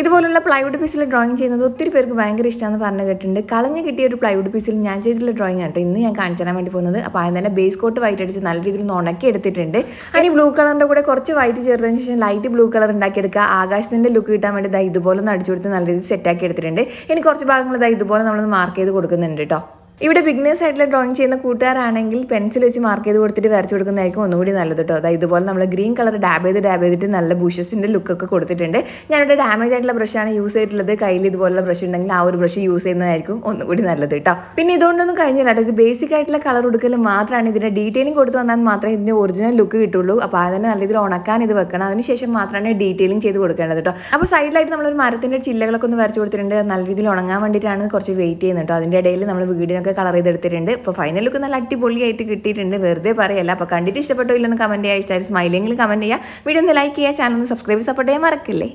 ഇതുപോലുള്ള പ്ലൈവുഡ് പീസിൽ ഡ്രോയിങ് ചെയ്യുന്നത് ഒത്തിരി പേർക്ക് ഭയങ്കര ഇഷ്ടമാണെന്ന് പറഞ്ഞു കേട്ടിട്ടുണ്ട് കളഞ്ഞു കിട്ടിയ ഒരു പ്ലൈവുഡ് പീസിൽ ഞാൻ ചെയ്തിട്ടുള്ള ഡ്രോയിങ് ആട്ടോ ഇന്ന് ഞാൻ കാണിച്ചു തരാൻ വേണ്ടി പോകുന്നത് അപ്പോൾ ആദ്യം തന്നെ ബേസ് കോട്ട് വൈറ്റ് അടിച്ച് നല്ല രീതിയിൽ ഉണക്കി എടുത്തിട്ടുണ്ട് അതിന് ബ്ലൂ കളറിൻ്റെ കൂടെ കുറച്ച് വൈറ്റ് ചേർത്തതിന് ശേഷം ലൈറ്റ് ബ്ലൂ കളർ ഉണ്ടാക്കിയെടുക്കുക ആകാശത്തിൻ്റെ ലുക്ക് കിട്ടാൻ വേണ്ടി ഇതുപോലെ ഒന്ന് അടിച്ചു കൊടുത്ത് നല്ല രീതിയിൽ സെറ്റാക്കി എടുത്തിട്ടുണ്ട് ഇനി കുറച്ച് ഭാഗങ്ങൾ ഇതുപോലെ നമ്മൾ മാർക്ക് ചെയ്ത് കൊടുക്കുന്നുണ്ട് കേട്ടോ ഇവിടെ ബിഗ്നേഴ്സ് ആയിട്ടുള്ള ഡ്രോയിങ് ചെയ്യുന്ന കൂട്ടുകാരാണെങ്കിൽ പെൻസിൽ വെച്ച് മാർക്ക് ചെയ്ത് കൊടുത്തിട്ട് വരച്ച് കൊടുക്കുന്നതായിരിക്കും ഒന്നുകൂടി നല്ലത് കേട്ടോ അതായത് ഇതുപോലെ നമ്മൾ ഗ്രീൻ കളർ ഡാബ് ചെയ്ത് ഡാബ് ചെയ്തിട്ട് നല്ല ബുഷസിൻ്റെ ലുക്കൊക്കെ കൊടുത്തിട്ടുണ്ട് ഞാനിവിടെ ഡാമേജ് ആയിട്ടുള്ള ബ്രഷാണ് യൂസ് ചെയ്തിട്ടുള്ളത് കയ്യിൽ ഇതുപോലുള്ള ബ്രഷ് ഉണ്ടെങ്കിൽ ആ ഒരു ബ്രഷ് യൂസ് ചെയ്യുന്നതായിരിക്കും ഒന്നുകൂടി നല്ലത് കേട്ടോ പിന്നെ ഇതുകൊണ്ടൊന്നും കഴിഞ്ഞില്ല കേട്ടോ ഇത് ബേസിക് ആയിട്ടുള്ള കളർ കൊടുക്കൽ മാത്രമാണ് ഇതിൻ്റെ ഡീറ്റെയിലിംഗ് കൊടുത്തു വന്നാൽ മാത്രമേ ഇതിൻ്റെ ഒറിജിനൽ ലുക്ക് കിട്ടുള്ളൂ അപ്പോൾ അതിനെ നല്ല രീതിയിൽ ഉണക്കാൻ ഇത് വെക്കണം അതിനുശേഷം മാത്രമാണ് ഡീറ്റെയിലിംഗ് ചെയ്ത് കൊടുക്കേണ്ടത് കേട്ടോ അപ്പോൾ സൈഡിലായിട്ട് നമ്മളൊരു മരത്തിൻ്റെ ചില്ലകളൊക്കെ ഒന്ന് വരച്ച് കൊടുത്തിട്ടുണ്ട് നല്ല രീതിയിൽ ഉണങ്ങാൻ വേണ്ടിയിട്ടാണ് കുറച്ച് വെയിറ്റ് ചെയ്യുന്നത് കേട്ടോ അതിൻ്റെ ഇടയിൽ നമ്മൾ വീടിനൊക്കെ ഒക്കെ കളർ ചെയ്തെടുത്തിട്ടുണ്ട് അപ്പോൾ ഫൈനൽ ലുക്ക് നല്ല അടിപൊളിയായിട്ട് കിട്ടിയിട്ടുണ്ട് വെറുതെ പറയല്ല അപ്പോൾ കണ്ടിട്ട് ഇഷ്ടപ്പെട്ടോ ഇല്ലെന്ന് കമൻറ്റ് ചെയ്യാം ഇഷ്ടമായി സ്മൈലിങ്ങിൽ കമൻറ്റ് ചെയ്യുക വീഡിയോ ഒന്ന് ലൈക്ക് ചെയ്യുക ചാനൽ ഒന്ന് സബ്സ്ക്രൈബ് സപ്പോർട്ട് ചെയ്യാൻ മറക്കില്ലേ